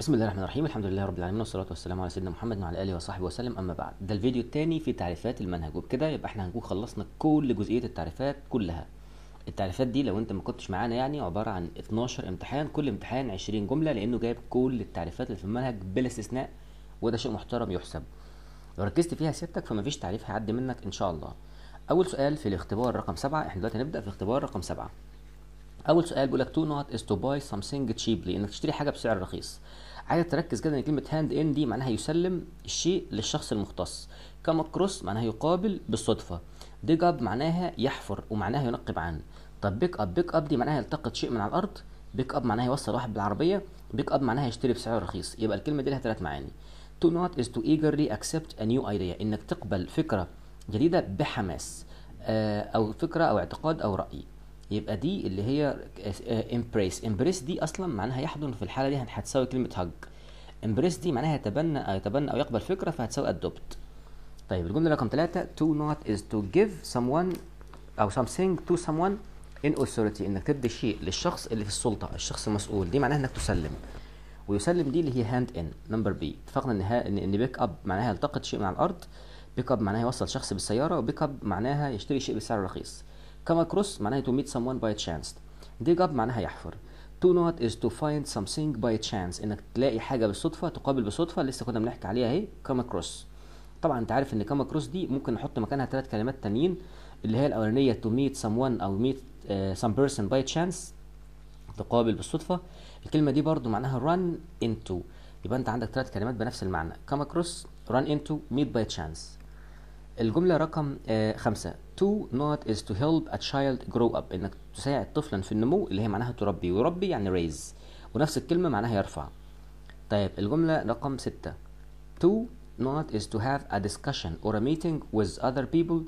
بسم الله الرحمن الرحيم الحمد لله رب العالمين والصلاه والسلام على سيدنا محمد وعلى اله وصحبه وسلم اما بعد ده الفيديو الثاني في تعريفات المنهج وبكده يبقى احنا هنكون خلصنا كل جزئيه التعريفات كلها التعريفات دي لو انت ما كنتش معانا يعني عباره عن 12 امتحان كل امتحان 20 جمله لانه جايب كل التعريفات اللي في المنهج بلا استثناء وده شيء محترم يحسب لو ركزت فيها سيادتك فمفيش تعريف هيعدي منك ان شاء الله اول سؤال في الاختبار رقم 7 احنا دلوقتي هنبدا في اختبار رقم 7 اول سؤال بيقول لك تو نوت از تو باي سمثينج تشيبلي انك تشتري حاجه بسعر رخيص عايز تركز كده ان كلمه هاند ان دي معناها يسلم الشيء للشخص المختص كما كروس معناها يقابل بالصدفه ديج اب معناها يحفر ومعناها ينقب عن طب بيك اب بيك اب دي معناها يلتقط شيء من على الارض بيك اب معناها يوصل واحد بالعربيه بيك اب معناها يشتري بسعر رخيص يبقى الكلمه دي لها ثلاث معاني تو نوت از تو ايجرلي اكسبت ا نيو ايديا انك تقبل فكره جديده بحماس آه، او فكره او اعتقاد او راي يبقى دي اللي هي امبريس آه، امبريس دي اصلا معناها يحضن في الحاله دي يعني هتساوي كلمه هج امبريس دي معناها يتبنى آه، يتبنى او يقبل فكره فهتساوي ادوبت طيب الجمله رقم ثلاثة تو نوت از تو جيف someone او something تو someone ان authority انك تدي شيء للشخص اللي في السلطه الشخص المسؤول دي معناها انك تسلم ويسلم دي اللي هي هاند ان نمبر بي اتفقنا ان ان بيك اب معناها يلتقط شيء من على الارض بيك اب معناها يوصل شخص بالسياره وبيك اب معناها يشتري شيء بسعر رخيص come across معناها to meet someone by chance dig up معناها يحفر to not is to find something by chance انك تلاقي حاجه بالصدفه تقابل بالصدفه لسه كنا بنحكي عليها اهي come across طبعا انت عارف ان come across دي ممكن نحط مكانها ثلاث كلمات تانيين اللي هي الاولانيه to meet someone او meet uh, some person by chance تقابل بالصدفه الكلمه دي برضو معناها run into يبقى انت عندك ثلاث كلمات بنفس المعنى come across run into meet by chance الجملة رقم آه، خمسة to not is to help a child grow up انك تساعد طفلا في النمو اللي هي معناها تربي وربي يعني raise ونفس الكلمة معناها يرفع طيب الجملة رقم ستة to not is to have a discussion or a meeting with other people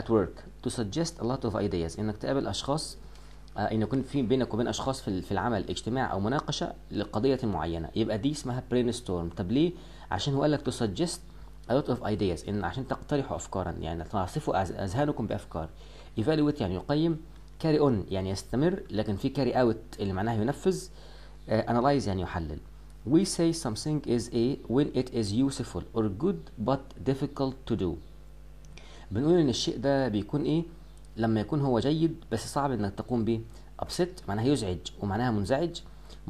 at work to suggest a lot of ideas انك تقابل اشخاص آه، ان يكون في بينك وبين اشخاص في, العمل اجتماع او مناقشه لقضيه معينه يبقى دي اسمها برين ستورم طب ليه عشان هو قال لك to suggest a lot of ideas ان عشان تقترحوا افكارا يعني تعصفوا اذهانكم بافكار evaluate يعني يقيم carry on يعني يستمر لكن في carry out اللي معناها ينفذ uh, analyze يعني يحلل we say something is a when it is useful or good but difficult to do بنقول ان الشيء ده بيكون ايه لما يكون هو جيد بس صعب انك تقوم به upset معناها يزعج ومعناها منزعج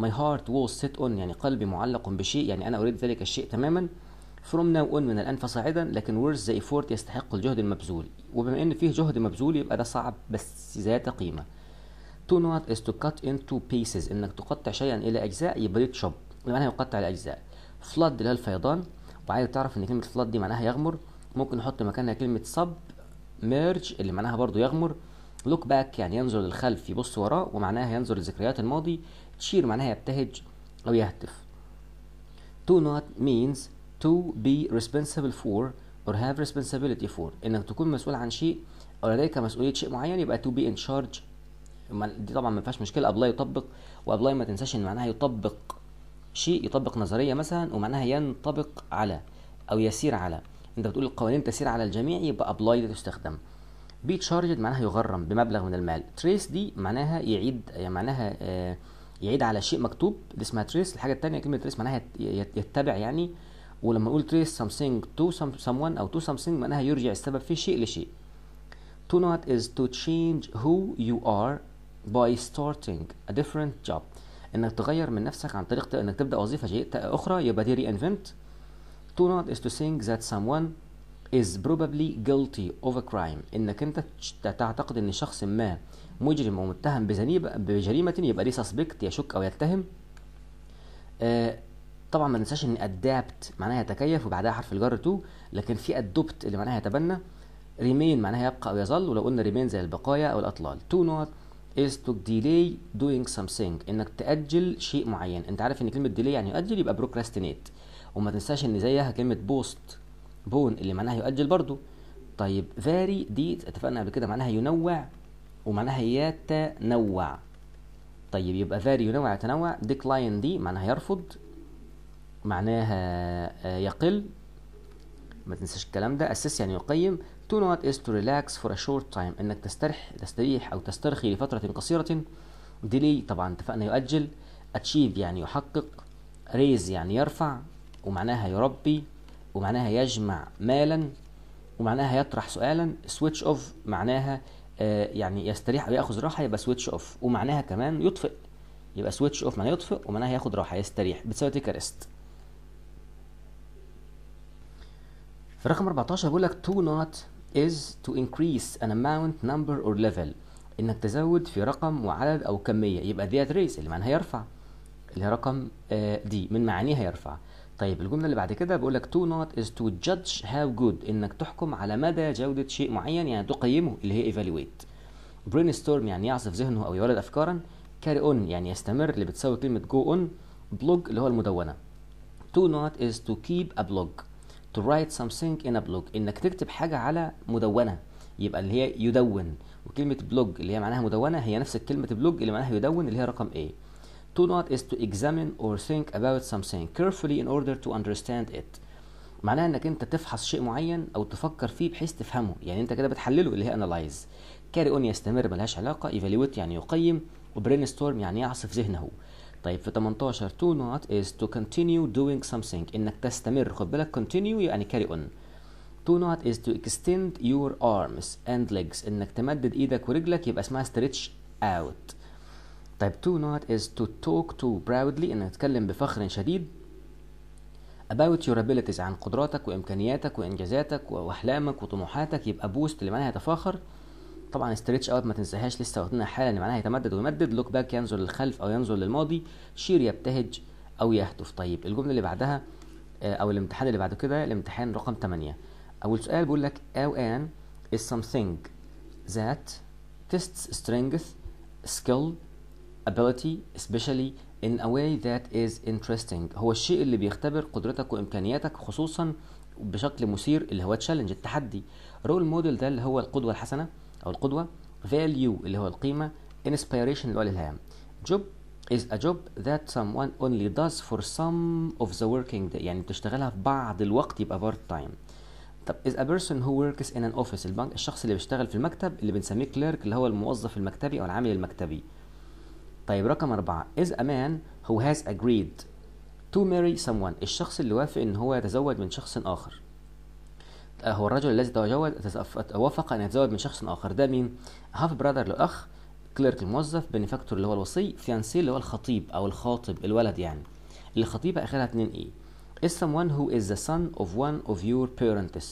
my heart was set on يعني قلبي معلق بشيء يعني انا اريد ذلك الشيء تماما فروم ناو اون من الان فصاعدا لكن ورث ذا ايفورت يستحق الجهد المبذول وبما ان فيه جهد مبذول يبقى ده صعب بس ذات قيمه to not is to cut into pieces انك تقطع شيئا الى اجزاء يبقى يتشب شوب معناها يقطع الاجزاء flood اللي هي الفيضان وعايز تعرف ان كلمه flood دي معناها يغمر ممكن نحط مكانها كلمه sub ميرج اللي معناها برضو يغمر لوك باك يعني ينظر للخلف يبص وراه ومعناها ينظر لذكريات الماضي تشير معناها يبتهج او يهتف to not means to be responsible for or have responsibility for انك تكون مسؤول عن شيء او لديك مسؤوليه شيء معين يبقى to be in charge دي طبعا ما فيهاش مشكله ابلاي يطبق وابلاي ما تنساش ان معناها يطبق شيء يطبق نظريه مثلا ومعناها ينطبق على او يسير على انت بتقول القوانين تسير على الجميع يبقى ابلاي دي تستخدم بي تشارجد معناها يغرم بمبلغ من المال تريس دي معناها يعيد يعني معناها آه يعيد على شيء مكتوب دي اسمها تريس الحاجه الثانيه كلمه تريس معناها يتبع يعني ولما اقول trace something to some someone او to something معناها يرجع السبب في شيء لشيء to not is to change who you are by starting a different job انك تغير من نفسك عن طريق انك تبدا وظيفه جديده اخرى يبقى دي reinvent to not is to think that someone is probably guilty of a crime انك انت تعتقد ان شخص ما مجرم ومتهم بجريمه يبقى دي suspect يشك او يتهم طبعا ما ننساش ان ادابت معناها يتكيف وبعدها حرف الجر تو لكن في ادوبت اللي معناها يتبنى ريمين معناها يبقى او يظل ولو قلنا ريمين زي البقايا او الاطلال تو نوت is to delay doing something انك تاجل شيء معين انت عارف ان كلمه delay يعني يؤجل يبقى procrastinate وما تنساش ان زيها كلمه بوست بون اللي معناها يؤجل برضو طيب فاري دي اتفقنا قبل كده معناها ينوع ومعناها يتنوع طيب يبقى فاري ينوع يتنوع ديكلاين دي معناها يرفض معناها آه، يقل ما تنساش الكلام ده اسس يعني يقيم تو نوت از تو ريلاكس فور ا شورت تايم انك تسترح تستريح او تسترخي لفتره قصيره ديلي طبعا اتفقنا يؤجل اتشيف يعني يحقق ريز يعني يرفع ومعناها يربي ومعناها يجمع مالا ومعناها يطرح سؤالا سويتش اوف معناها آه، يعني يستريح او ياخذ راحه يبقى سويتش اوف ومعناها كمان يطفئ يبقى سويتش اوف معناها يطفئ ومعناها ياخذ راحه يستريح بتساوي تيك ريست في رقم 14 بيقول لك to not is to increase an amount number or level انك تزود في رقم وعدد او كميه يبقى ديت ريس اللي معناها يرفع اللي هي رقم دي آه، من معانيها يرفع طيب الجمله اللي بعد كده بيقول لك to not is to judge how good انك تحكم على مدى جوده شيء معين يعني تقيمه اللي هي evaluate ستورم يعني يعصف ذهنه او يولد افكارا carry on يعني يستمر اللي بتساوي كلمه go on blog اللي هو المدونه to not is to keep a blog to write something in a blog انك تكتب حاجه على مدونه يبقى اللي هي يدون وكلمه بلوج اللي هي معناها مدونه هي نفس كلمه بلوج اللي معناها يدون اللي هي رقم A to not is to examine or think about something carefully in order to understand it معناها انك انت تفحص شيء معين او تفكر فيه بحيث تفهمه يعني انت كده بتحلله اللي هي analyze carry on يستمر ملهاش علاقه evaluate يعني يقيم وبرين ستورم يعني يعصف ذهنه طيب في 18 to not is to continue doing something انك تستمر خد بالك continue يعني carry on to not is to extend your arms and legs انك تمدد ايدك ورجلك يبقى اسمها stretch out طيب to not is to talk to proudly انك تتكلم بفخر شديد about your abilities عن قدراتك وامكانياتك وانجازاتك واحلامك وطموحاتك يبقى boost اللي معناها تفاخر طبعا ستريتش اوت ما تنساهاش لسه واخدينها حالا اللي يعني معناها يتمدد ويمدد لوك باك ينظر للخلف او ينظر للماضي شير يبتهج او يهتف طيب الجمله اللي بعدها آه، او الامتحان اللي بعد كده الامتحان رقم 8 اول سؤال بيقول لك او ان is something that tests strength skill ability especially in a way that is interesting هو الشيء اللي بيختبر قدرتك وامكانياتك خصوصا بشكل مثير اللي هو تشالنج التحدي رول موديل ده اللي هو القدوه الحسنه او القدوه value اللي هو القيمه inspiration اللي هو الالهام job is a job that someone only does for some of the working day يعني بتشتغلها في بعض الوقت يبقى part time طب is a person who works in an office البنك الشخص اللي بيشتغل في المكتب اللي بنسميه كليرك اللي هو الموظف المكتبي او العامل المكتبي طيب رقم أربعة is a man who has agreed to marry someone الشخص اللي وافق ان هو يتزوج من شخص اخر أه، هو الرجل الذي توافق أن يتزوج من شخص آخر ده مين؟ هاف برادر لاخ كليرك الموظف بنفاكتور اللي هو الوصي فيانسي اللي هو الخطيب أو الخاطب الولد يعني الخطيبة آخرها اتنين إيه is someone who is the son of one of your parents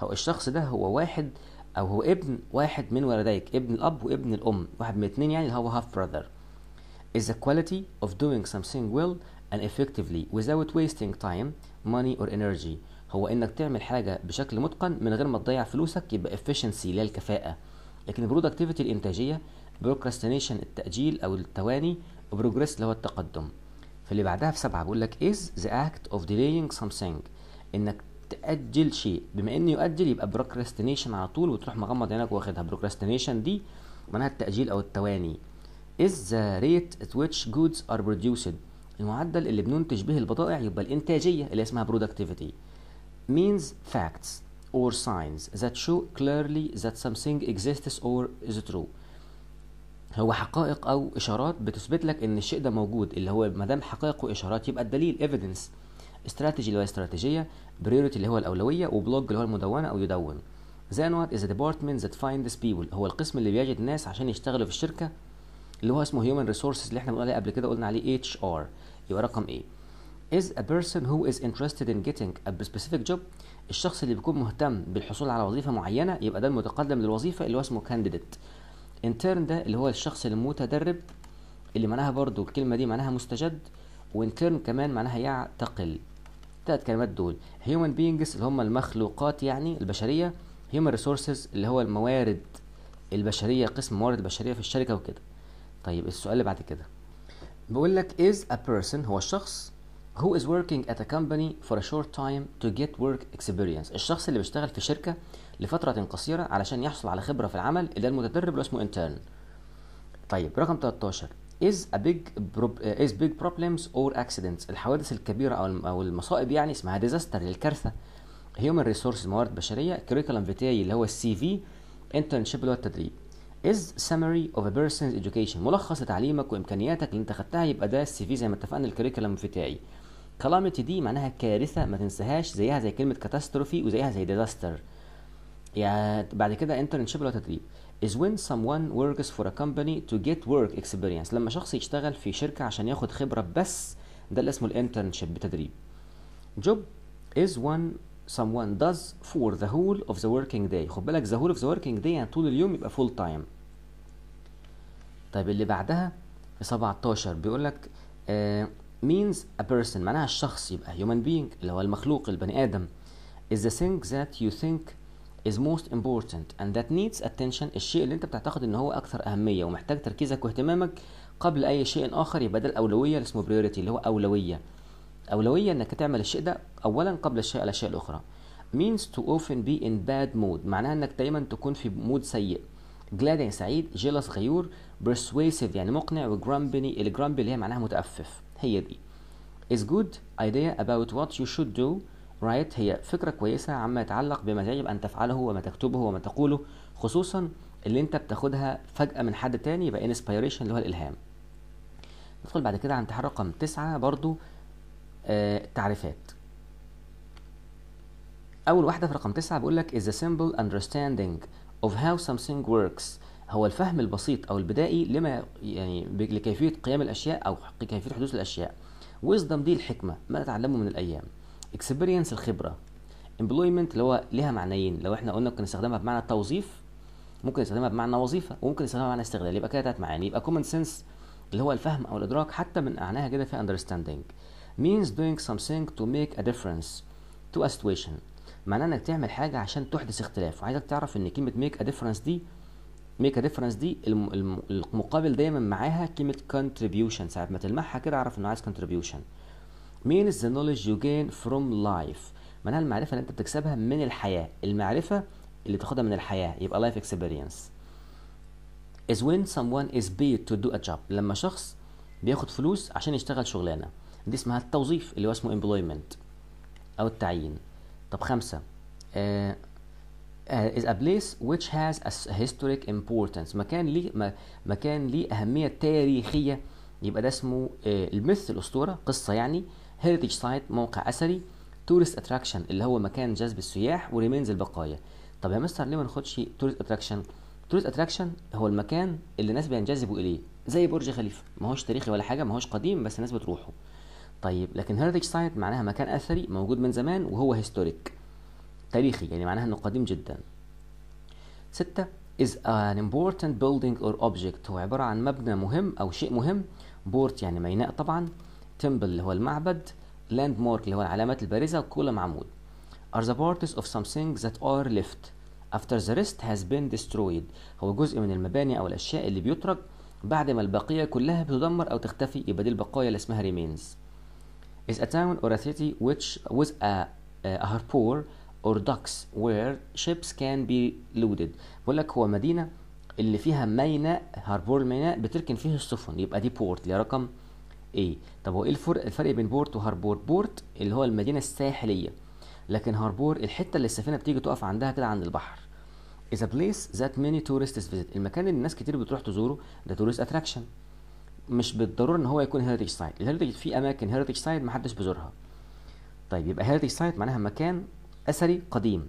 هو الشخص ده هو واحد او هو ابن واحد من ولديك ابن الاب وابن الام واحد من الاثنين يعني اللي هو هاف براذر is the quality of doing something well and effectively without wasting time money or energy هو انك تعمل حاجه بشكل متقن من غير ما تضيع فلوسك يبقى افشنسي اللي هي الكفاءه لكن برودكتيفيتي الانتاجيه بروكراستينيشن التاجيل او التواني بروجريس اللي هو التقدم فاللي بعدها في سبعه بيقول لك is the act of delaying something انك تأجل شيء بما ان يؤجل يبقى بروكراستينيشن على طول وتروح مغمض عينك واخدها بروكراستينيشن دي معناها التأجيل او التواني is the rate at which goods are produced المعدل اللي بننتج به البضائع يبقى الانتاجيه اللي اسمها برودكتيفيتي means facts or signs that show clearly that something exists or is true هو حقائق او اشارات بتثبت لك ان الشيء ده موجود اللي هو ما دام حقائق واشارات يبقى الدليل evidence استراتيجي اللي هو استراتيجيه بريورتي اللي هو الاولويه وبلوج اللي هو المدونه او يدون then what is the department that finds people هو القسم اللي بيجد ناس عشان يشتغلوا في الشركه اللي هو اسمه human resources اللي احنا بنقول عليه قبل كده قلنا عليه HR يبقى رقم ايه is a person who is interested in getting a specific job الشخص اللي بيكون مهتم بالحصول على وظيفة معينة يبقى ده المتقدم للوظيفة اللي هو اسمه candidate intern ده اللي هو الشخص المتدرب اللي معناها برضو الكلمة دي معناها مستجد وانترن كمان معناها يعتقل التلات كلمات دول human beings اللي هم المخلوقات يعني البشرية human resources اللي هو الموارد البشرية قسم الموارد البشرية في الشركة وكده طيب السؤال اللي بعد كده بيقول لك is a person هو الشخص who is working at a company for a short time to get work experience الشخص اللي بيشتغل في شركة لفترة قصيرة علشان يحصل على خبرة في العمل اللي المتدرب اللي اسمه intern طيب رقم 13 is a big is big problems or accidents الحوادث الكبيرة أو أو المصائب يعني اسمها ديزاستر الكارثة human resources موارد بشرية curriculum vitae اللي هو السي في internship اللي هو التدريب is summary of a person's education ملخص تعليمك وامكانياتك اللي انت خدتها يبقى ده السي في زي ما اتفقنا الكريكولم فيتاي كلامتي دي معناها كارثه ما تنساهاش زيها زي كلمه كاتاستروفي وزيها زي ديزاستر يعني بعد كده internship ولا تدريب is when someone works for a company to get work experience لما شخص يشتغل في شركه عشان ياخد خبره بس ده اللي اسمه الانترنشيب بتدريب job is when someone does for the whole of the working day خد بالك the whole of the working day يعني طول اليوم يبقى full time طيب اللي بعدها في 17 بيقول لك آه means a person معناها الشخص يبقى human being اللي هو المخلوق البني آدم is the thing that you think is most important and that needs attention الشيء اللي انت بتعتقد ان هو اكثر اهميه ومحتاج تركيزك واهتمامك قبل اي شيء اخر يبقى ده الاولويه اللي اسمه priority اللي هو اولويه اولويه انك تعمل الشيء ده اولا قبل الشيء الاشياء الاخرى means to often be in bad mood معناها انك دايما تكون في مود سيء glad يعني سعيد jealous غيور persuasive يعني مقنع وجرامبني الجرامبي اللي هي معناها متأفف هي دي is good idea about what you should do right هي فكرة كويسة عما يتعلق بما يجب أن تفعله وما تكتبه وما تقوله خصوصا اللي أنت بتاخدها فجأة من حد تاني يبقى inspiration اللي هو الإلهام ندخل بعد كده عن تحرق رقم تسعة برضو آه تعريفات أول واحدة في رقم تسعة بيقول لك is a simple understanding of how something works هو الفهم البسيط او البدائي لما يعني لكيفيه قيام الاشياء او كيفيه حدوث الاشياء ويزدم دي الحكمه ما نتعلمه من الايام اكسبيرينس الخبره امبلويمنت اللي هو ليها معنيين لو احنا قلنا ممكن نستخدمها بمعنى توظيف ممكن نستخدمها بمعنى وظيفه وممكن نستخدمها بمعنى استغلال يبقى كده ثلاث معاني يبقى كومن سنس اللي هو الفهم او الادراك حتى من معناها كده في اندرستاندينج means doing something to make a difference to a situation معناه انك تعمل حاجه عشان تحدث اختلاف وعايزك تعرف ان كلمه make a difference دي ميك ريفرنس دي المقابل دايما معاها كلمه contribution ساعه ما تلمحها كده اعرف انه عايز contribution مين ذا نولج يو جين فروم لايف معناها المعرفه اللي انت بتكسبها من الحياه المعرفه اللي بتاخدها من الحياه يبقى لايف اكسبيرينس is when someone is paid to do a job لما شخص بياخد فلوس عشان يشتغل شغلانه دي اسمها التوظيف اللي هو اسمه employment او التعيين طب خمسه آه آه، is a place which has a historic importance مكان ليه مكان ليه أهمية تاريخية يبقى ده اسمه آه، الميث الأسطورة قصة يعني heritage site موقع أثري tourist attraction اللي هو مكان جذب السياح وريمينز البقايا طب يا مستر ليه ما ناخدش tourist attraction tourist attraction هو المكان اللي الناس بينجذبوا إليه زي برج خليفة ما هوش تاريخي ولا حاجة ما هوش قديم بس الناس بتروحه طيب لكن heritage site معناها مكان أثري موجود من زمان وهو هيستوريك تاريخي يعني معناها أنه قديم جدا ستة is an important building or object هو عبارة عن مبنى مهم أو شيء مهم بورت يعني ميناء طبعا temple اللي هو المعبد لاند مارك اللي هو العلامات البارزة وكل معمود are the parts of something that are left after the rest has been destroyed هو جزء من المباني أو الأشياء اللي بيترك بعد ما البقية كلها بتدمر أو تختفي يبقى دي البقايا اللي اسمها remains is a town or a city which with a, a harbor or ducts where ships can be loaded بقول لك هو مدينة اللي فيها ميناء هاربور ميناء بتركن فيه السفن يبقى دي بورت اللي رقم A طب هو ايه الفرق الفرق بين بورت وهاربور بورت اللي هو المدينة الساحلية لكن هاربور الحتة اللي السفينة بتيجي تقف عندها كده عند البحر is a place that many tourists visit المكان اللي الناس كتير بتروح تزوره ده tourist attraction مش بالضروره ان هو يكون heritage site الهيريتج في اماكن heritage site محدش بيزورها طيب يبقى heritage site معناها مكان أثري قديم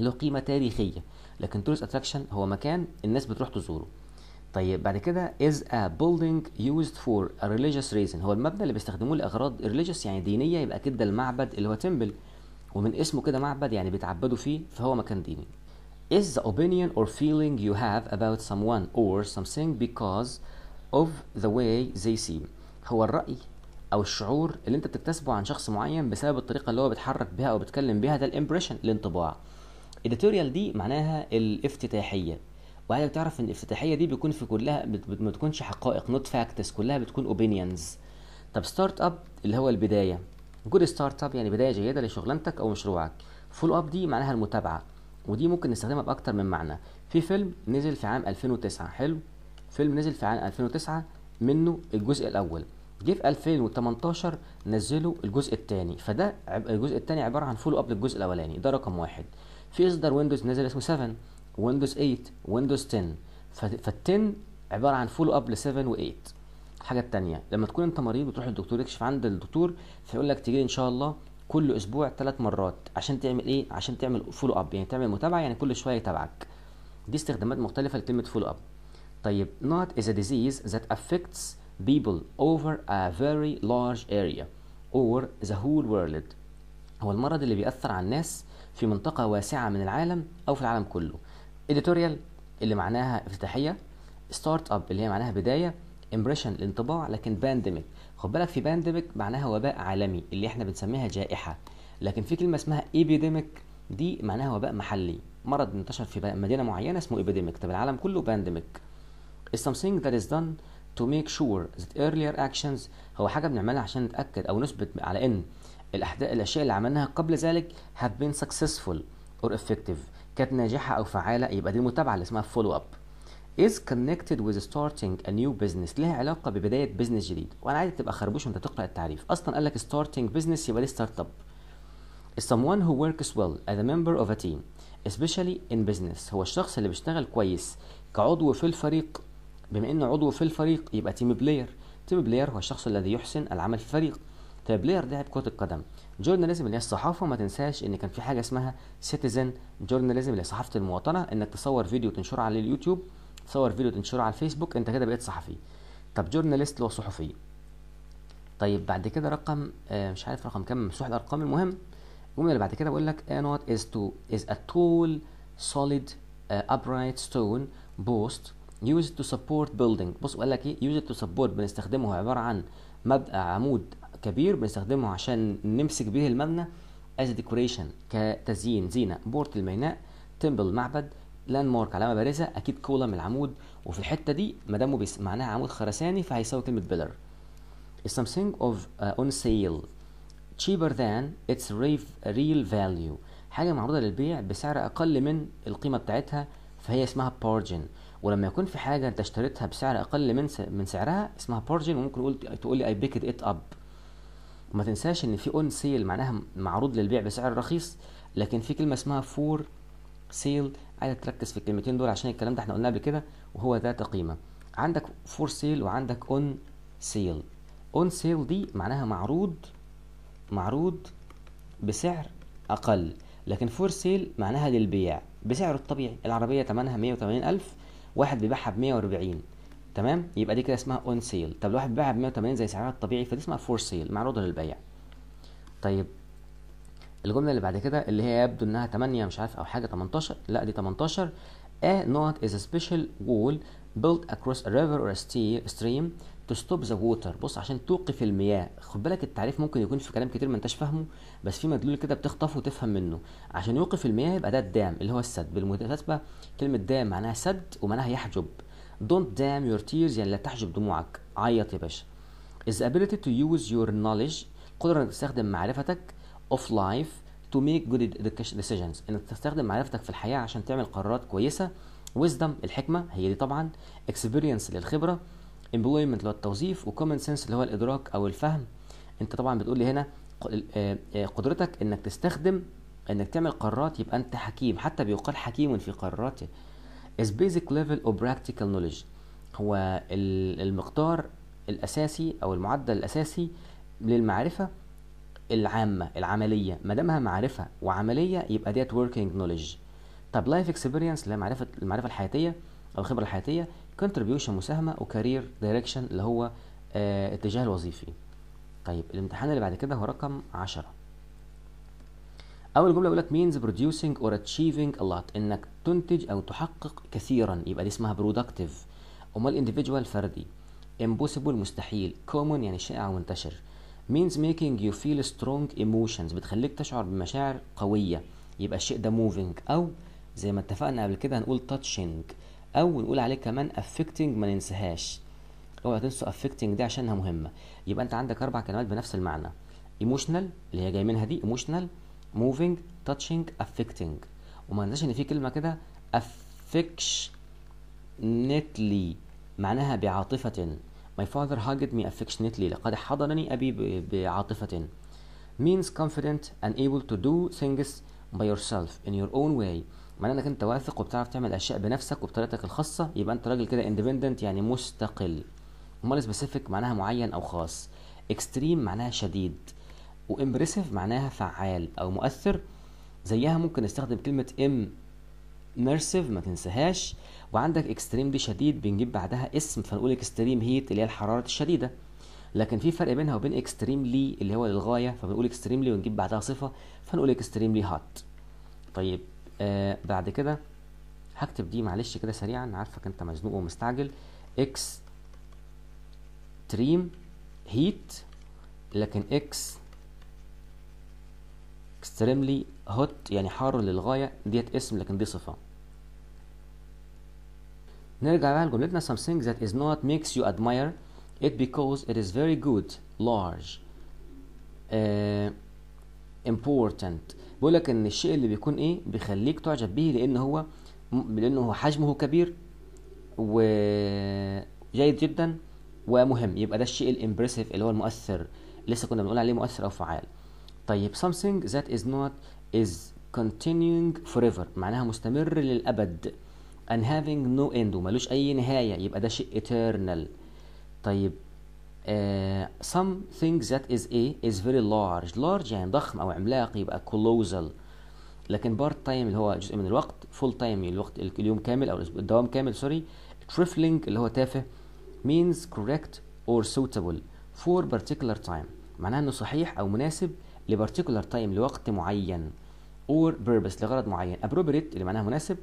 له قيمة تاريخية لكن تورست أتراكشن هو مكان الناس بتروح تزوره طيب بعد كده is a building used for a religious reason هو المبنى اللي بيستخدموه لأغراض religious يعني دينية يبقى كده المعبد اللي هو تمبل ومن اسمه كده معبد يعني بيتعبدوا فيه فهو مكان ديني is the opinion or feeling you have about someone or something because of the way they seem هو الرأي او الشعور اللي انت بتكتسبه عن شخص معين بسبب الطريقه اللي هو بيتحرك بيها او بيتكلم بيها ده الامبريشن الانطباع editorial دي معناها الافتتاحيه وعايزك تعرف ان الافتتاحيه دي بيكون في كلها بت... ما بتكونش حقائق نوت فاكتس كلها بتكون اوبينيونز طب ستارت اب اللي هو البدايه جود ستارت اب يعني بدايه جيده لشغلانتك او مشروعك فول اب دي معناها المتابعه ودي ممكن نستخدمها باكتر من معنى في فيلم نزل في عام 2009 حلو فيلم نزل في عام 2009 منه الجزء الاول جه في 2018 نزلوا الجزء الثاني فده الجزء الثاني عباره عن فولو اب للجزء الاولاني ده رقم واحد في اصدار ويندوز نزل اسمه 7 ويندوز 8 ويندوز 10 فال10 عباره عن فولو اب ل 7 و8 الحاجه الثانيه لما تكون انت مريض وتروح للدكتور يكشف عند الدكتور فيقول لك تيجي ان شاء الله كل اسبوع ثلاث مرات عشان تعمل ايه عشان تعمل فولو اب يعني تعمل متابعه يعني كل شويه يتابعك دي استخدامات مختلفه لكلمه فولو اب طيب not is a disease that affects people over a very large area or the whole world هو المرض اللي بيأثر على الناس في منطقة واسعة من العالم أو في العالم كله editorial اللي معناها افتتاحية ستارت اب اللي هي معناها بداية امبريشن الانطباع لكن بانديميك خد بالك في بانديميك معناها وباء عالمي اللي احنا بنسميها جائحة لكن في كلمة اسمها ايبيديميك دي معناها وباء محلي مرض انتشر في مدينة معينة اسمه ايبيديميك طب العالم كله بانديميك is something that is done to make sure that earlier actions هو حاجة بنعملها عشان نتأكد أو نثبت على إن الأحداث الأشياء اللي عملناها قبل ذلك have been successful or effective كانت ناجحة أو فعالة يبقى دي المتابعة اللي اسمها follow up is connected with starting a new business لها علاقة ببداية بزنس جديد وأنا عايزك تبقى خربوش وأنت تقرأ التعريف أصلا قال لك starting business يبقى دي ستارت أب is someone who works well as a member of a team especially in business هو الشخص اللي بيشتغل كويس كعضو في الفريق بما انه عضو في الفريق يبقى تيم بلاير تيم بلاير هو الشخص الذي يحسن العمل في الفريق طيب بلاير لاعب كرة القدم جورناليزم اللي هي الصحافة ما تنساش ان كان في حاجة اسمها سيتيزن جورناليزم اللي هي صحافة المواطنة انك تصور فيديو تنشره على اليوتيوب تصور فيديو تنشره على الفيسبوك انت كده بقيت صحفي طب جورناليست اللي هو صحفي طيب بعد كده رقم آه مش عارف رقم كام مسوح الارقام المهم الجمله اللي بعد كده بقول لك a is از تو از ا تول سوليد ابرايت ستون بوست used to support building بص قال لك ايه used to support بنستخدمه عباره عن مبقى عمود كبير بنستخدمه عشان نمسك به المبنى as decoration كتزيين زينه بورت الميناء تمبل معبد لاند مارك علامه بارزه اكيد كولا من العمود وفي الحته دي ما دام معناها عمود خرساني فهيساوي كلمه بيلر something of uh, on sale cheaper than its real value حاجه معروضه للبيع بسعر اقل من القيمه بتاعتها فهي اسمها bargain ولما يكون في حاجه انت اشتريتها بسعر اقل من من سعرها اسمها بارجن وممكن تقول تقول لي اي بيكت ات اب ما تنساش ان في اون سيل معناها معروض للبيع بسعر رخيص لكن في كلمه اسمها فور سيل عايز تركز في الكلمتين دول عشان الكلام ده احنا قلناه قبل كده وهو ذات قيمه عندك فور سيل وعندك اون سيل اون سيل دي معناها معروض معروض بسعر اقل لكن فور سيل معناها للبيع بسعر الطبيعي العربيه ثمنها 180 الف واحد بيبيعها ب 140 تمام يبقى دي كده اسمها اون سيل طب لو واحد بيبيعها ب 180 زي سعرها الطبيعي فدي اسمها فور سيل معروضه للبيع طيب الجمله اللي بعد كده اللي هي يبدو انها 8 مش عارف او حاجه 18 لا دي 18 A نوت is a special wall built across a river or a stream تو ستوب ذا ووتر بص عشان توقف المياه خد بالك التعريف ممكن يكون في كلام كتير ما انتش فاهمه بس في مدلول كده بتخطفه وتفهم منه عشان يوقف المياه يبقى ده الدام اللي هو السد بالمناسبه كلمه دام معناها سد ومعناها يحجب دونت دام يور تيرز يعني لا تحجب دموعك عيط يا باشا is ability to use your knowledge القدره انك تستخدم معرفتك of life to make good decisions انك تستخدم معرفتك في الحياه عشان تعمل قرارات كويسه wisdom الحكمه هي دي طبعا experience للخبره امبلويمنت اللي هو التوظيف وكومن سنس اللي هو الادراك او الفهم انت طبعا بتقول لي هنا آه، آه، قدرتك انك تستخدم انك تعمل قرارات يبقى انت حكيم حتى بيقال حكيم في قراراته is basic level of practical knowledge هو المقدار الاساسي او المعدل الاساسي للمعرفه العامه العمليه ما دامها معرفه وعمليه يبقى ديت working knowledge طب لايف اكسبيرينس اللي هي معرفه المعرفه الحياتيه او الخبره الحياتيه كونتريبيوشن مساهمه وكارير دايركشن اللي هو آه، اتجاه الوظيفي طيب الامتحان اللي بعد كده هو رقم 10 اول جمله يقول لك means producing or achieving a lot انك تنتج او تحقق كثيرا يبقى دي اسمها productive امال individual فردي impossible مستحيل common يعني شائع ومنتشر means making you feel strong emotions بتخليك تشعر بمشاعر قوية يبقى الشيء ده moving أو زي ما اتفقنا قبل كده هنقول touching او نقول عليه كمان افكتنج ما ننساهاش اوعى تنسوا افكتنج دي عشانها مهمه يبقى انت عندك اربع كلمات بنفس المعنى ايموشنال اللي هي جاي منها دي ايموشنال موفينج تاتشنج افكتنج وما ننساش ان في كلمه كده affectionately معناها بعاطفه My father hugged me affectionately لقد حضنني أبي بعاطفة means confident and able to do things by yourself in your own way معناه انك انت واثق وبتعرف تعمل اشياء بنفسك وبطريقتك الخاصه يبقى انت راجل كده اندبندنت يعني مستقل امال سبيسيفيك معناها معين او خاص اكستريم معناها شديد وامبرسيف معناها فعال او مؤثر زيها ممكن نستخدم كلمه ام مرسيف ما تنساهاش وعندك اكستريم دي شديد بنجيب بعدها اسم فنقول اكستريم هيت اللي هي الحراره الشديده لكن في فرق بينها وبين اكستريملي اللي هو للغايه فبنقول اكستريملي ونجيب بعدها صفه فنقول اكستريملي هات طيب آه بعد كده هكتب دي معلش كده سريعا عارفك انت مزنوق ومستعجل اكس تريم هيت لكن اكس اكستريملي هوت يعني حار للغايه ديت اسم لكن دي صفه نرجع بقى لجملتنا something that is not makes you admire it because it is very good large uh, important بيقول لك ان الشيء اللي بيكون ايه بيخليك تعجب بيه لان هو لان هو حجمه كبير وجيد جدا ومهم يبقى ده الشيء الامبرسيف اللي هو المؤثر لسه كنا بنقول عليه مؤثر او فعال طيب something that is not is continuing forever معناها مستمر للابد and having no end وملوش اي نهايه يبقى ده شيء eternal طيب آه، some something that is a is very large large يعني ضخم او عملاق يبقى colossal لكن part time اللي هو جزء من الوقت full time يعني الوقت اليوم كامل او الدوام كامل سوري trifling اللي هو تافه means correct or suitable for particular time معناها انه صحيح او مناسب ل particular time لوقت معين or purpose لغرض معين appropriate اللي معناها مناسب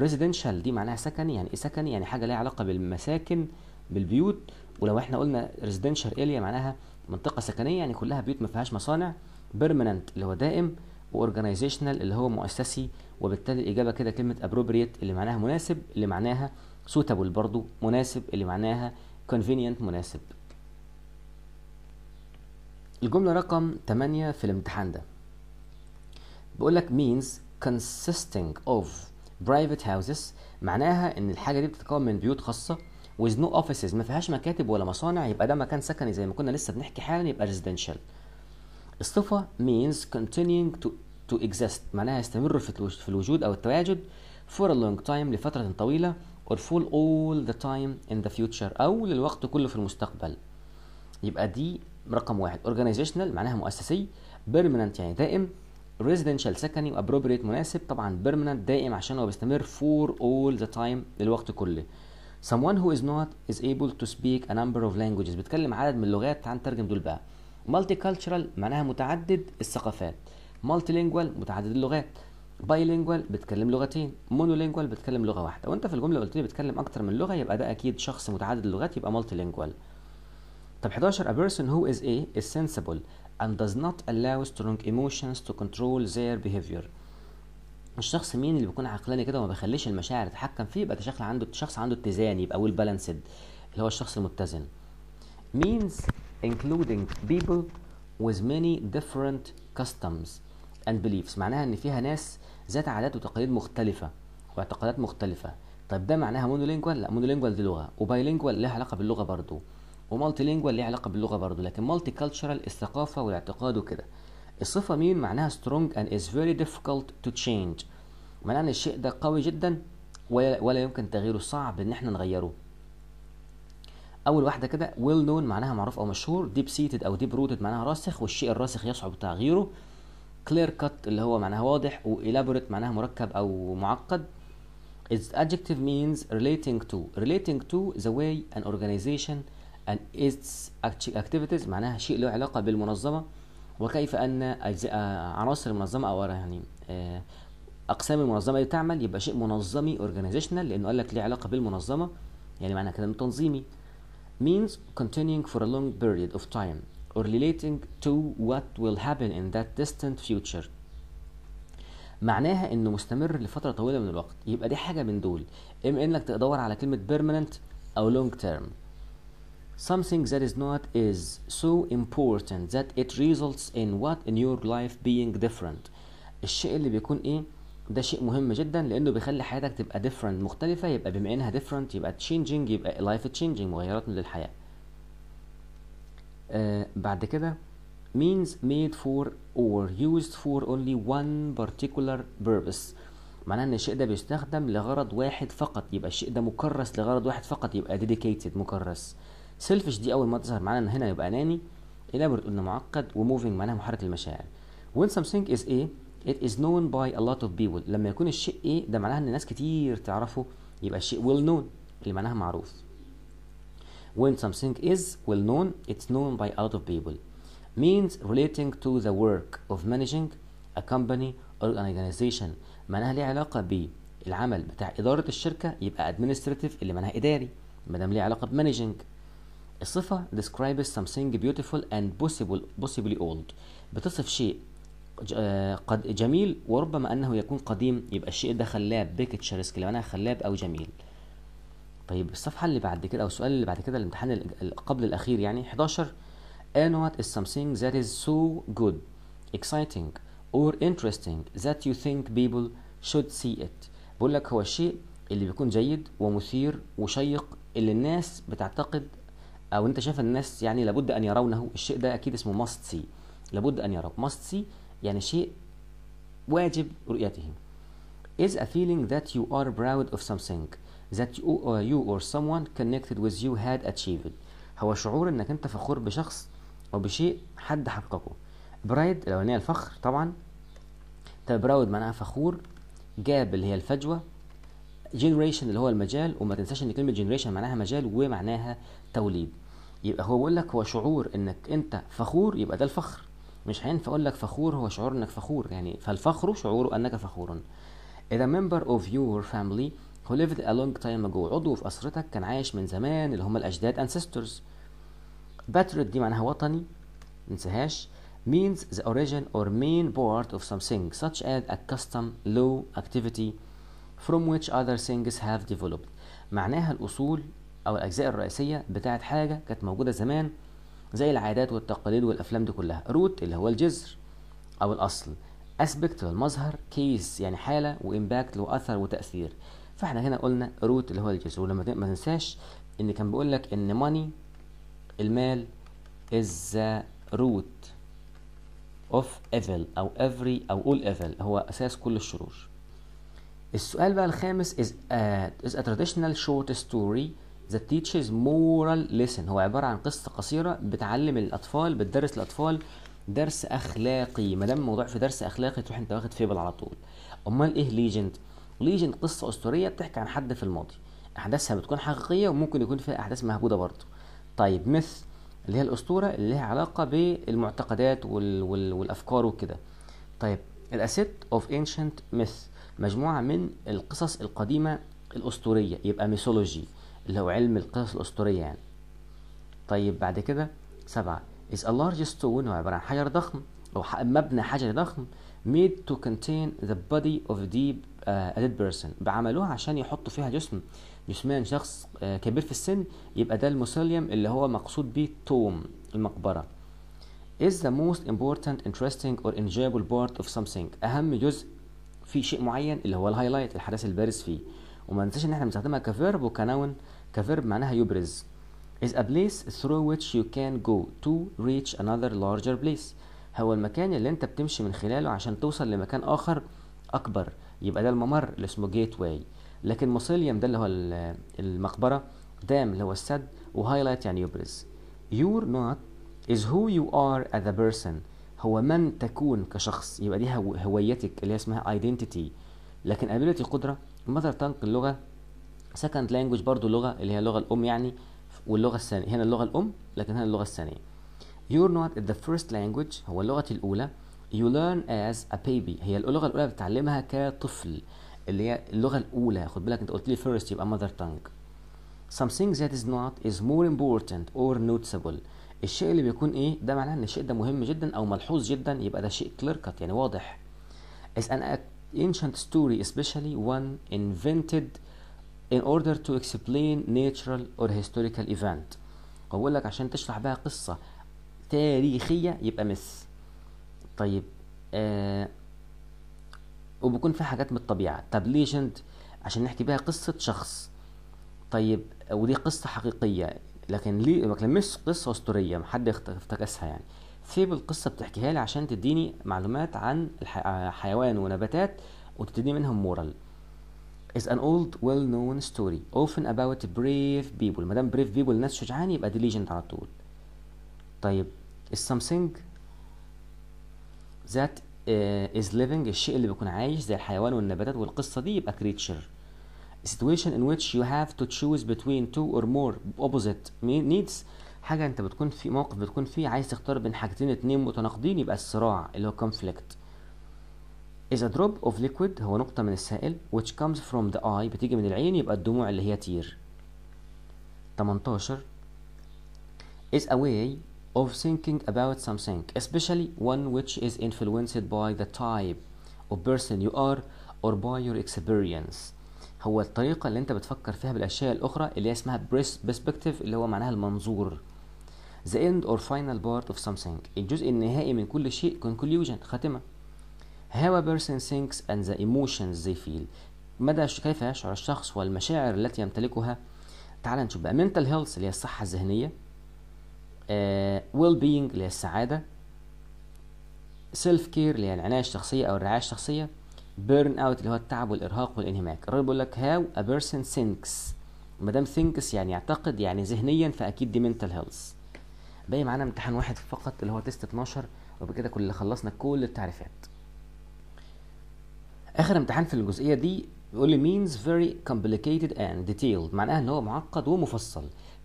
residential دي معناها سكني يعني ايه سكني يعني حاجه لها علاقه بالمساكن بالبيوت ولو احنا قلنا ريزيدنشال اريا معناها منطقه سكنيه يعني كلها بيوت ما فيهاش مصانع بيرمننت اللي هو دائم واورجنايزيشنال اللي هو مؤسسي وبالتالي الاجابه كده كلمه ابروبريت اللي معناها مناسب اللي معناها سوتابل برضو مناسب اللي معناها convenient مناسب الجمله رقم 8 في الامتحان ده بيقول لك means consisting of private houses معناها ان الحاجه دي بتتكون من بيوت خاصه with no offices ما فيهاش مكاتب ولا مصانع يبقى ده مكان سكني زي ما كنا لسه بنحكي حالا يبقى residential الصفة means continuing to, تو exist معناها يستمر في, في الوجود أو التواجد for a long time لفترة طويلة or for all the time in the future أو للوقت كله في المستقبل يبقى دي رقم واحد organizational معناها مؤسسي permanent يعني دائم residential سكني appropriate مناسب طبعا permanent دائم عشان هو بيستمر for all the time للوقت كله someone who is not is able to speak a number of languages بتكلم عدد من اللغات تعال نترجم دول بقى multicultural معناها متعدد الثقافات multilingual متعدد اللغات bilingual بتكلم لغتين monolingual بتكلم لغه واحده وانت في الجمله قلت لي بتكلم اكتر من لغه يبقى ده اكيد شخص متعدد اللغات يبقى multilingual طب 11 a person who is a is sensible and does not allow strong emotions to control their behavior الشخص مين اللي بيكون عقلاني كده وما بيخليش المشاعر تتحكم فيه يبقى شخص عنده شخص عنده اتزان يبقى ويل بالانسد اللي هو الشخص المتزن means including people with many different customs and beliefs معناها ان فيها ناس ذات عادات وتقاليد مختلفه واعتقادات مختلفه طيب ده معناها مونولينجوال لا مونولينجوال دي لغه وبايلينجوال ليها علاقه باللغه برضه ومالتي لينجوال ليها علاقه باللغه برضه لكن مالتي كالتشرال الثقافه والاعتقاد وكده الصفة مين معناها strong and is very difficult to change معناها ان الشيء ده قوي جدا ولا, ولا يمكن تغييره صعب ان احنا نغيره اول واحده كده ويل نون معناها معروف او مشهور ديب سيتد او ديب روتد معناها راسخ والشيء الراسخ يصعب تغييره كلير كات اللي هو معناها واضح وإلابوريت معناها مركب او معقد Its adjective means relating to relating to the way an organization and its activities معناها شيء له علاقة بالمنظمة وكيف ان اجزاء آه، عناصر المنظمه او يعني آه، اقسام المنظمه دي تعمل يبقى شيء منظمي اورجانيزيشنال لانه قال لك ليه علاقه بالمنظمه يعني معنى كده تنظيمي means continuing for a long period of time or relating to what will happen in that distant future معناها انه مستمر لفتره طويله من الوقت يبقى دي حاجه من دول اما انك تدور على كلمه permanent او long term something that is not is so important that it results in what in your life being different الشيء اللي بيكون ايه ده شيء مهم جدا لانه بيخلي حياتك تبقى different مختلفة يبقى بما انها different يبقى changing يبقى life changing مغيرات للحياة آه بعد كده means made for or used for only one particular purpose معناه ان الشيء ده بيستخدم لغرض واحد فقط يبقى الشيء ده مكرس لغرض واحد فقط يبقى dedicated مكرس سيلفش دي اول ما تظهر معانا هنا يبقى اناني elaborate قلنا معقد وموفينج معناها محرك المشاعر when something is a it is known by a lot of people لما يكون الشيء ايه ده معناها ان ناس كتير تعرفه يبقى الشيء well known اللي معناها معروف when something is well known it's known by a lot of people means relating to the work of managing a company or an organization معناها ليه علاقة بالعمل بتاع إدارة الشركة يبقى administrative اللي معناها إداري ما دام ليه علاقة بمانجنج الصفة describes something beautiful and possible possibly old بتصف شيء آه، قد جميل وربما انه يكون قديم يبقى الشيء ده خلاب بيكتشرز اللي معناها خلاب او جميل طيب الصفحه اللي بعد كده او السؤال اللي بعد كده الامتحان قبل الاخير يعني 11 what is something that is so good exciting or interesting that you think people should see it بقول لك هو الشيء اللي بيكون جيد ومثير وشيق اللي الناس بتعتقد او انت شايف الناس يعني لابد ان يرونه الشيء ده اكيد اسمه ماست سي لابد ان يراه ماست سي يعني شيء واجب رؤيته is a feeling that you are proud of something that you or, uh, you or someone connected with you had achieved هو شعور انك انت فخور بشخص او بشيء حد حققه برايد الاولانيه الفخر طبعا طب براود معناها فخور جاب اللي هي الفجوه جنريشن اللي هو المجال وما تنساش ان كلمه جنريشن معناها مجال ومعناها توليد يبقى هو بيقول لك هو شعور انك انت فخور يبقى ده الفخر مش هينفع اقول لك فخور هو شعور انك فخور يعني فالفخر شعور انك فخور اذا member of your family who lived a long time ago عضو في اسرتك كان عايش من زمان اللي هم الاجداد ancestors patriot دي معناها وطني ما تنساهاش means the origin or main part of something such as a custom law activity from which other things have developed معناها الأصول أو الأجزاء الرئيسية بتاعت حاجة كانت موجودة زمان زي العادات والتقاليد والأفلام دي كلها root اللي هو الجذر أو الأصل aspect المظهر كيس يعني حالة وإمباكت وأثر وتأثير فاحنا هنا قلنا root اللي هو الجذر ولما ما تنساش إن كان بيقول لك إن money المال is the root of evil أو every أو all evil هو أساس كل الشرور السؤال بقى الخامس is a, is a traditional short story that teaches moral lesson هو عبارة عن قصة قصيرة بتعلم الأطفال بتدرس الأطفال درس أخلاقي ما دام الموضوع في درس أخلاقي تروح أنت واخد فيبل على طول أمال إيه ليجند؟ ليجند قصة أسطورية بتحكي عن حد في الماضي أحداثها بتكون حقيقية وممكن يكون فيها أحداث مهبودة برضه طيب مث اللي هي الأسطورة اللي لها علاقة بالمعتقدات وال... وال... والأفكار وكده طيب الأسيت أوف ancient myth مجموعة من القصص القديمة الأسطورية يبقى ميثولوجي اللي هو علم القصص الأسطورية يعني طيب بعد كده سبعة is a large stone هو عبارة عن حجر ضخم أو مبنى حجري ضخم made to contain the body of deep uh, a dead person بعملوها عشان يحطوا فيها جسم جسمان شخص uh, كبير في السن يبقى ده الموسيليوم اللي هو مقصود بيه توم المقبرة is the most important interesting or enjoyable part of something أهم جزء في شيء معين اللي هو الهايلايت الحدث البارز فيه وما ننساش ان احنا بنستخدمها كفيرب وكناون كفيرب معناها يبرز is a place through which you can go to reach another larger place هو المكان اللي انت بتمشي من خلاله عشان توصل لمكان اخر اكبر يبقى ده الممر اللي اسمه جيت واي لكن موسيليوم ده اللي هو المقبره دام اللي هو السد وهايلايت يعني يبرز you're not is who you are as a person هو من تكون كشخص يبقى دي هويتك اللي هي اسمها ايدنتيتي لكن ability قدرة مذر تانك اللغة سكند لانجوج برضو لغة اللي هي اللغة الأم يعني واللغة الثانية هنا اللغة الأم لكن هنا اللغة الثانية you're not the first language هو اللغة الأولى you learn as a baby هي اللغة الأولى بتتعلمها كطفل اللي هي اللغة الأولى خد بالك أنت قلت لي first يبقى mother tongue something that is not is more important or noticeable الشيء اللي بيكون ايه ده معناه ان الشيء ده مهم جدا او ملحوظ جدا يبقى ده شيء كلير كات يعني واضح is an ancient story especially one invented in order to explain natural or historical event هو بيقول لك عشان تشرح بها قصة تاريخية يبقى مس طيب آه وبيكون فيها حاجات من الطبيعة طب ليجند عشان نحكي بها قصة شخص طيب ودي قصة حقيقية لكن ليه ما كلمش قصه اسطوريه محد افتكسها يعني سيب القصه بتحكيها لي عشان تديني معلومات عن حيوان ونباتات وتديني منهم مورال is an old well known story often about brave people ما دام brave people ناس شجعان يبقى diligent على طول طيب is something that uh, is living الشيء اللي بيكون عايش زي الحيوان والنباتات والقصة دي يبقى creature situation in which you have to choose between two or more opposite needs حاجه انت بتكون في موقف بتكون فيه عايز تختار بين حاجتين اتنين متناقضين يبقى الصراع اللي هو conflict is a drop of liquid هو نقطة من السائل which comes from the eye بتيجي من العين يبقى الدموع اللي هي تير 18 is a way of thinking about something especially one which is influenced by the type of person you are or by your experience هو الطريقة اللي انت بتفكر فيها بالاشياء الاخرى اللي هي اسمها بيرسبكتيف اللي هو معناها المنظور the end or final part of something الجزء النهائي من كل شيء conclusion خاتمة how a person thinks and the emotions they feel مدى كيف يشعر الشخص والمشاعر التي يمتلكها تعال نشوف بقى mental health اللي هي الصحة الذهنية uh, well being اللي هي السعادة self care اللي هي العناية الشخصية أو الرعاية الشخصية بيرن اوت اللي هو التعب والارهاق والانهماك الراجل بيقول لك هاو ا بيرسون ثينكس ما دام ثينكس يعني يعتقد يعني ذهنيا فاكيد دي منتال هيلث باقي معانا امتحان واحد فقط اللي هو تيست 12 وبكده كل خلصنا كل التعريفات اخر امتحان في الجزئيه دي بيقول لي means very complicated and detailed معناها ان هو معقد ومفصل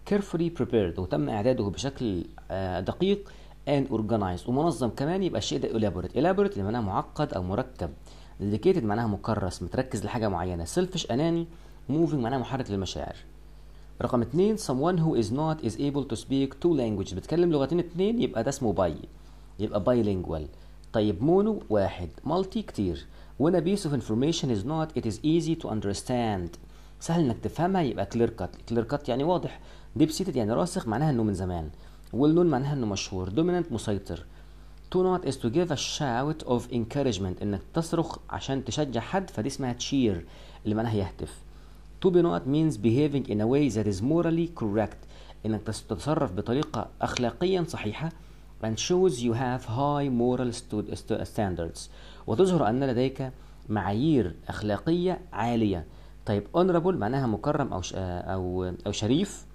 carefully prepared وتم اعداده بشكل آه، دقيق and organized ومنظم كمان يبقى الشيء ده elaborate elaborate اللي معناها معقد او مركب ديديكيتد معناها مكرس متركز لحاجه معينه سيلفش اناني موفينج معناها محرك للمشاعر رقم اتنين someone who is not is able to speak two languages بتكلم لغتين اتنين يبقى ده اسمه باي يبقى bilingual طيب مونو واحد مالتي كتير when a piece of information is not it is easy to understand سهل انك تفهمها يبقى كلير كات كلير كات يعني واضح ديب سيتد يعني راسخ معناها انه من زمان well known معناها انه مشهور دومينانت مسيطر تو نوت از تو جيف ا شاوت اوف انكارجمنت انك تصرخ عشان تشجع حد فدي اسمها تشير اللي معناها يهتف تو بي نوت means behaving in a way that is morally correct انك تتصرف بطريقه اخلاقيا صحيحه and shows you have high moral standards وتظهر ان لديك معايير اخلاقيه عاليه طيب honorable معناها مكرم او او او شريف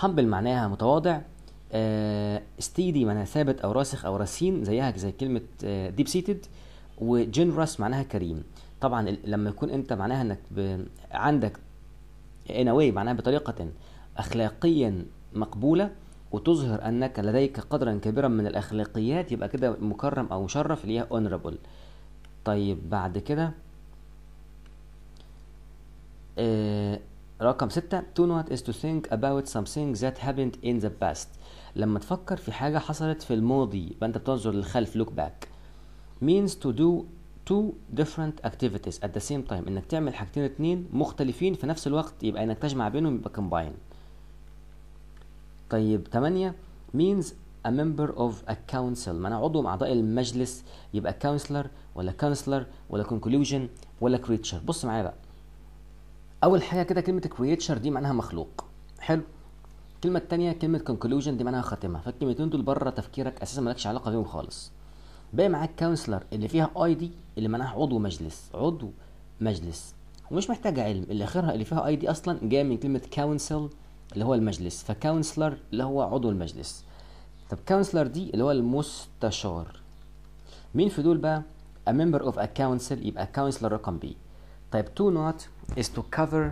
humble معناها متواضع آه، ستيدي معناها ثابت او راسخ او رسين زيها زي كلمه ديب سيتد وجنرس معناها كريم طبعا لما يكون انت معناها انك ب... عندك ان واي معناها بطريقه اخلاقيا مقبوله وتظهر انك لديك قدرا كبيرا من الاخلاقيات يبقى كده مكرم او مشرف اللي هي honorable طيب بعد كده آه، رقم ستة do not is to think about something that happened in the past لما تفكر في حاجة حصلت في الماضي يبقى انت بتنظر للخلف لوك باك means to do two different activities at the same time انك تعمل حاجتين اتنين مختلفين في نفس الوقت يبقى انك تجمع بينهم يبقى combine طيب 8 means a member of a council معناها عضو من اعضاء المجلس يبقى counselor ولا counselor ولا conclusion ولا creature بص معايا بقى اول حاجه كده كلمه creature دي معناها مخلوق حلو الكلمه الثانيه كلمه كونكلوجن دي معناها خاتمه فالكلمتين دول بره تفكيرك اساسا مالكش علاقه بيهم خالص باقي معاك كونسلر اللي فيها اي دي اللي معناها عضو مجلس عضو مجلس ومش محتاجه علم اللي اخرها اللي فيها اي دي اصلا جايه من كلمه كونسل اللي هو المجلس فكونسلر اللي هو عضو المجلس طب كونسلر دي اللي هو المستشار مين في دول بقى a member of a council يبقى كونسلر رقم بي طيب to not is to cover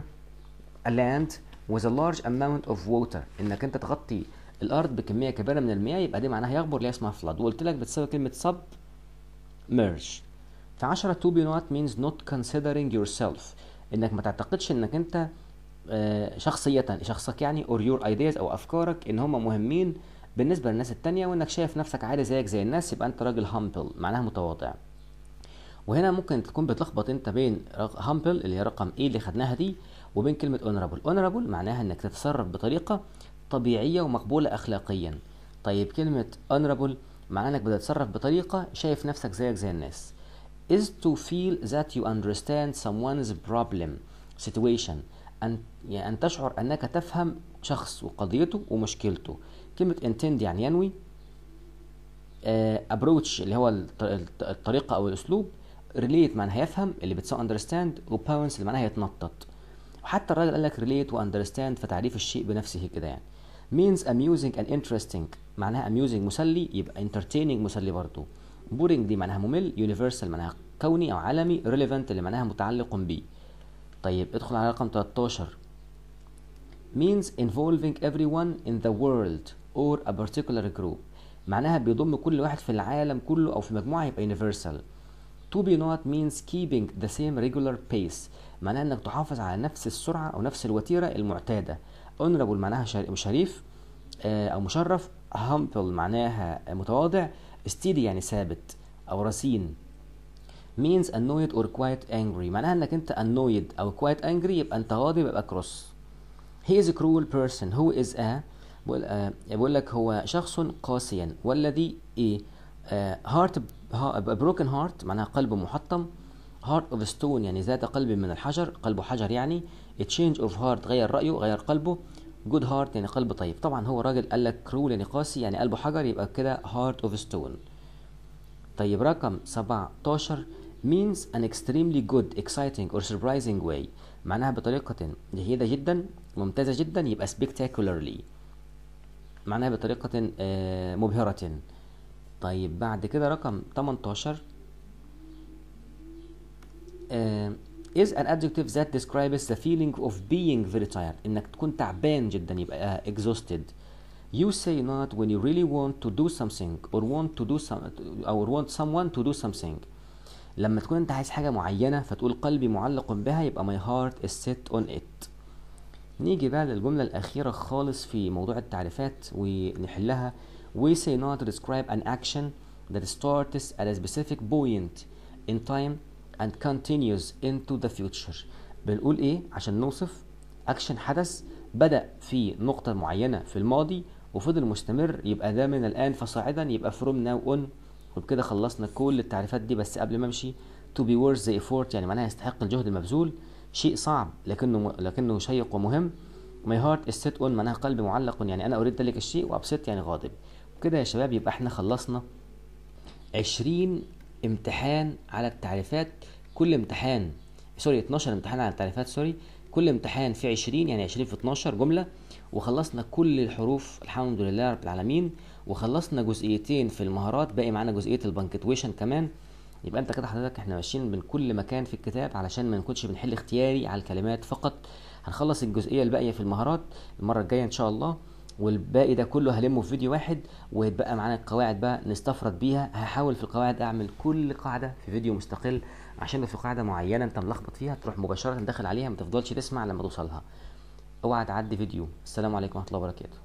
a land with a large amount of water انك انت تغطي الارض بكميه كبيره من المياه يبقى دي معناها يغبر ليها اسمها flood وقلت لك بتساوي كلمه sub merge في 10 to be not means not considering yourself انك ما تعتقدش انك انت آه، شخصية شخصك يعني or your ideas او افكارك ان هم مهمين بالنسبة للناس التانية وانك شايف نفسك عادي زيك زي الناس يبقى انت راجل humble معناها متواضع وهنا ممكن تكون بتلخبط انت بين هامبل اللي هي رقم ايه اللي خدناها دي وبين كلمه اونرابل اونرابل معناها انك تتصرف بطريقه طبيعيه ومقبوله اخلاقيا طيب كلمه honorable معناها انك بتتصرف بطريقه شايف نفسك زيك زي الناس is to feel that you understand someone's problem situation أن يعني أن تشعر أنك تفهم شخص وقضيته ومشكلته كلمة intend يعني ينوي uh, approach اللي هو الطريقة أو الأسلوب relate معناها يفهم اللي بتسوى understand و pounce اللي معناها يتنطط وحتى الراجل قال لك ريليت واندرستاند فتعريف الشيء بنفسه كده يعني means amusing and interesting معناها amusing مسلي يبقى entertaining مسلي برضه boring دي معناها ممل universal معناها كوني او عالمي relevant اللي معناها متعلق بي طيب ادخل على رقم 13 means involving everyone in the world or a particular group معناها بيضم كل واحد في العالم كله او في مجموعه يبقى universal to be not means keeping the same regular pace معناها انك تحافظ على نفس السرعه او نفس الوتيره المعتاده اونربل معناها شريف آه، او مشرف هامبل معناها متواضع ستيدي يعني ثابت او رصين means annoyed or quite angry معناها انك انت annoyed او quite angry يبقى انت غاضب يبقى كروس he is a cruel person who is a بقول آه، لك هو شخص قاسيا والذي ايه آه، heart broken heart معناها قلب محطم هارت اوف ستون يعني ذات قلب من الحجر قلبه حجر يعني تشينج اوف هارت غير رايه غير قلبه جود هارت يعني قلب طيب طبعا هو راجل قال لك كرول يعني قاسي يعني قلبه حجر يبقى كده هارت اوف ستون طيب رقم 17 means an extremely good exciting or surprising way معناها بطريقة جيدة جدا ممتازة جدا يبقى spectacularly معناها بطريقة آه، مبهرة طيب بعد كده رقم 18 Uh, is an adjective that describes the feeling of being very tired انك تكون تعبان جدا يبقى uh, exhausted you say not when you really want to do something or want to do some or want someone to do something لما تكون انت عايز حاجه معينه فتقول قلبي معلق بها يبقى my heart is set on it نيجي بقى للجملة الأخيرة خالص في موضوع التعريفات ونحلها we say not to describe an action that starts at a specific point in time and continues into the future بنقول ايه عشان نوصف اكشن حدث بدا في نقطه معينه في الماضي وفضل مستمر يبقى ده من الان فصاعدا يبقى فروم ناو اون وبكده خلصنا كل التعريفات دي بس قبل ما امشي to be worth the effort يعني معناها يستحق الجهد المبذول شيء صعب لكنه لكنه شيق ومهم my heart is set on معناها قلبي معلق يعني انا اريد ذلك الشيء وابسط يعني غاضب وبكده يا شباب يبقى احنا خلصنا 20 امتحان على التعريفات كل امتحان سوري 12 امتحان على التعريفات سوري كل امتحان في 20 يعني 20 في 12 جمله وخلصنا كل الحروف الحمد لله رب العالمين وخلصنا جزئيتين في المهارات باقي معانا جزئيه البنكتويشن كمان يبقى انت كده حضرتك احنا ماشيين من كل مكان في الكتاب علشان ما نكونش بنحل اختياري على الكلمات فقط هنخلص الجزئيه الباقيه في المهارات المره الجايه ان شاء الله والباقي ده كله هلمه في فيديو واحد وهيتبقى معانا القواعد بقى نستفرد بيها هحاول في القواعد اعمل كل قاعده في فيديو مستقل عشان لو في قاعده معينه انت ملخبط فيها تروح مباشره داخل عليها ما تفضلش تسمع لما توصلها اوعى تعدي فيديو السلام عليكم ورحمه الله وبركاته